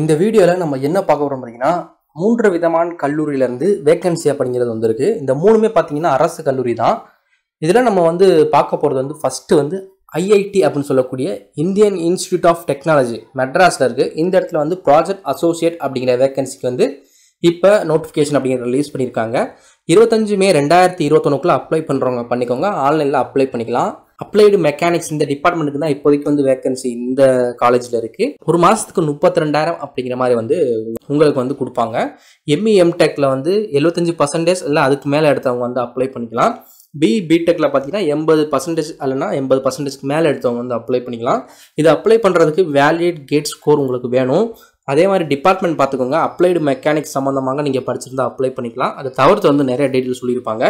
இந்த வீடியோவில் நம்ம என்ன பார்க்க போகிறோம் பார்த்தீங்கன்னா மூன்று விதமான கல்லூரியிலேருந்து வேக்கன்சி அப்படிங்கிறது வந்திருக்கு இந்த மூணுமே பார்த்தீங்கன்னா அரசு கல்லூரி தான் இதில் நம்ம வந்து பார்க்க போகிறது வந்து ஃபஸ்ட்டு வந்து ஐஐடி அப்படின்னு சொல்லக்கூடிய இந்தியன் இன்ஸ்டியூட் ஆஃப் டெக்னாலஜி மெட்ராஸில் இருக்குது இந்த இடத்துல வந்து ப்ராஜெக்ட் அசோசியேட் அப்படிங்கிற வேக்கன்சிக்கு வந்து இப்போ நோட்டிஃபிகேஷன் அப்படிங்கிற ரிலீஸ் பண்ணியிருக்காங்க இருபத்தஞ்சு மே ரெண்டாயிரத்தி இருபத்தொன்னுக்குள்ளே அப்ளை பண்ணுறவங்க பண்ணிக்கோங்க ஆன்லைனில் அப்ளை பண்ணிக்கலாம் அப்ளைடு மெக்கானிக்ஸ் இந்த டிபார்ட்மெண்ட்டுக்கு தான் இப்போதைக்கு வந்து வேகன்சி இந்த காலேஜில் இருக்குது ஒரு மாதத்துக்கு முப்பத்தி ரெண்டாயிரம் அப்படிங்கிற மாதிரி வந்து உங்களுக்கு வந்து கொடுப்பாங்க எம்இ டெக்கில் e வந்து எழுபத்தஞ்சு பர்சன்டேஜ் இல்லை அதுக்கு மேலே எடுத்தவங்க வந்து அப்ளை பண்ணிக்கலாம் பி பிடெக்கில் பார்த்தீங்கன்னா எண்பது பர்சன்டேஜ் இல்லைனா எண்பது பர்சன்டேஜ்க்கு மேலே எடுத்தவங்க வந்து அப்ளை பண்ணிக்கலாம் இது அப்ளை பண்ணுறதுக்கு வேலிட் கேட் ஸ்கோர் உங்களுக்கு வேணும் அதே மாதிரி டிபார்ட்மெண்ட் பார்த்துக்கோங்க அப்ளைடு மெக்கானிக்ஸ் சம்மந்தமாக நீங்கள் படிச்சிருந்தால் அப்ளை பண்ணிக்கலாம் அதை தவிர்த்து வந்து நிறைய டீட்டெயில் சொல்லியிருப்பாங்க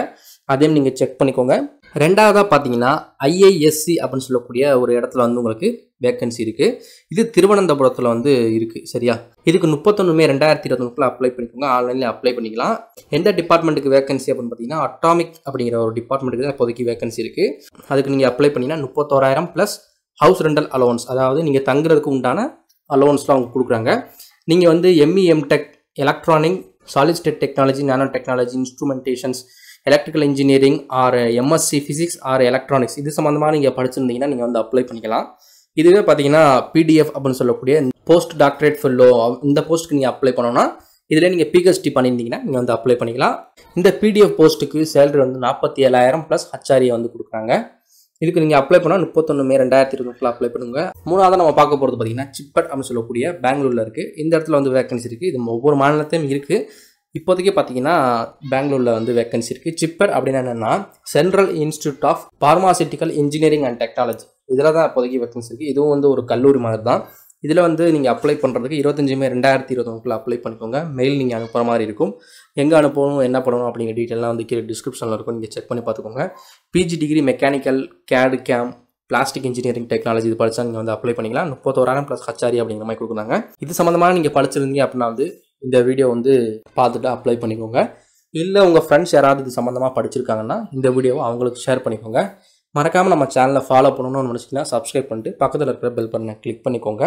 அதையும் நீங்கள் செக் பண்ணிக்கோங்க ரெண்டாவதாக பார்த்தீங்கன்னா ஐஐஎஸ்சி அப்படின்னு சொல்லக்கூடிய ஒரு இடத்துல வந்து உங்களுக்கு வேக்கன்சி இருக்குது இது திருவனந்தபுரத்தில் வந்து இருக்குது சரியா இதுக்கு முப்பத்தொன்று மே ரெண்டாயிரத்தி இருபத்தொன்னுக்குள்ள அப்ளை பண்ணிக்கோங்க ஆன்லைனில் அப்ளை பண்ணிக்கலாம் எந்த டிபார்ட்மெண்ட்டுக்கு வேக்கன்சி அப்படின்னு பார்த்தீங்கன்னா அட்டாமிக் அப்படிங்கிற ஒரு டிபார்ட்மெண்ட்டுக்கு தான் இப்போதைக்கு வேக்கன்சி இருக்குது அதுக்கு நீங்கள் அப்ளை பண்ணிங்கன்னா முப்பத்தோராயிரம் ப்ளஸ் ஹவுஸ் ரெண்டல் அலோவன்ஸ் அதாவது நீங்கள் தங்குறதுக்கு உண்டான அலோவன்ஸ்லாம் அவங்க கொடுக்குறாங்க நீங்கள் வந்து M E M tech electronic solid state technology nano technology instrumentations electrical engineering or MSc physics or electronics இது சம்மந்தமாக நீங்கள் படிச்சிருந்தீங்கன்னா நீங்கள் வந்து அப்ளை பண்ணிக்கலாம் இதுவே பார்த்தீங்கன்னா பிடிஎஃப் அப்படின்னு சொல்லக்கூடிய போஸ்ட் டாக்டரேட் ஃபுல்லோ இந்த போஸ்ட்டுக்கு நீங்கள் அப்ளை பண்ணோன்னா இதிலே நீங்கள் பிஹெச்டி பண்ணியிருந்தீங்கன்னா நீங்கள் வந்து அப்ளை பண்ணிக்கலாம் இந்த பிடிஎஃப் போஸ்ட்டுக்கு சேலரி வந்து நாற்பத்தி ஏழாயிரம் ப்ளஸ் ஹச்ஆரியை e வந்து கொடுக்குறாங்க இதுக்கு நீங்கள் அப்ளை பண்ணால் முப்பத்தொன்று மே ரெண்டாயிரத்தி இருபத்தில் அப்ளை பண்ணுங்க மூணாவது நம்ம பார்க்க போகிறது பார்த்தீங்கன்னா சிப்பட் அப்படின்னு சொல்லக்கூடிய பெங்களூரில் இருக்குது இந்த இடத்துல வந்து வேக்கன்சி இருக்குது இது ஒவ்வொரு மாநிலத்தையும் இருக்குது இப்போதைக்கு பார்த்தீங்கன்னா பெங்களூரில் வந்து வேக்கன்சி இருக்குது சிப்பர் அப்படின்னு என்னென்னா central institute of pharmaceutical engineering and technology இதில் தான் இப்போதைக்கு வேக்கன்சி இருக்குது இதுவும் வந்து ஒரு கல்லூரி மாதிரி தான் இதில் வந்து நீங்கள் அப்ளை பண்ணுறதுக்கு இருபத்தஞ்சி மே ரெண்டாயிரத்தி இருபத்தொன்னுக்குள்ள அப்ளை பண்ணிக்கோங்க மெயில் நீங்கள் அனுப்புகிற மாதிரி இருக்கும் எங்கே அனுப்பணும் என்ன பண்ணணும் அப்படிங்கிற டீட்டெயிலாம் வந்து கீழே டிஸ்கிரிப்ஷனில் இருக்கும் நீங்கள் செக் பண்ணி பார்த்துக்கோங்க PG degree mechanical CAD CAM plastic engineering technology இது படித்தா நீங்கள் வந்து அப்ளை பண்ணிக்கலாம் முப்பத்தோராயிரம் ப்ளஸ் ஹச்சாரி அப்படிங்கிற மாதிரி கொடுக்குறாங்க இது சம்மந்தமாக நீங்கள் படிச்சிருந்தீங்க அப்படின்னா வந்து இந்த வீடியோ வந்து பார்த்துட்டு அப்ளை பண்ணிக்கோங்க இல்லை உங்கள் ஃப்ரெண்ட்ஸ் யாராவது இது சம்மந்தமாக படிச்சிருக்காங்கன்னா இந்த வீடியோவை அவங்களுக்கு ஷேர் பண்ணிக்கோங்க மறக்காமல் நம்ம சேனலை ஃபாலோ பண்ணணும்னு நினச்சிங்கன்னா சப்ஸ்கிரைப் பண்ணிட்டு பக்கத்தில் இருக்கிற பெல் பட்டனை கிளிக் பண்ணிக்கோங்க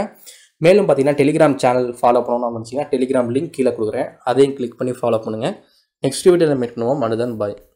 மேலும் பார்த்தீங்கன்னா டெலிகிராம் சேனல் ஃபாலோ பண்ணணும்னு நினச்சிங்கன்னா டெலிகிராம் லிங்க் கீழே கொடுக்குறேன் அதையும் கிளிக் பண்ணி ஃபாலோ பண்ணுங்கள் நெக்ஸ்ட் வீடியோவில் மீட் பண்ணுவோம் மனுதன் பாய்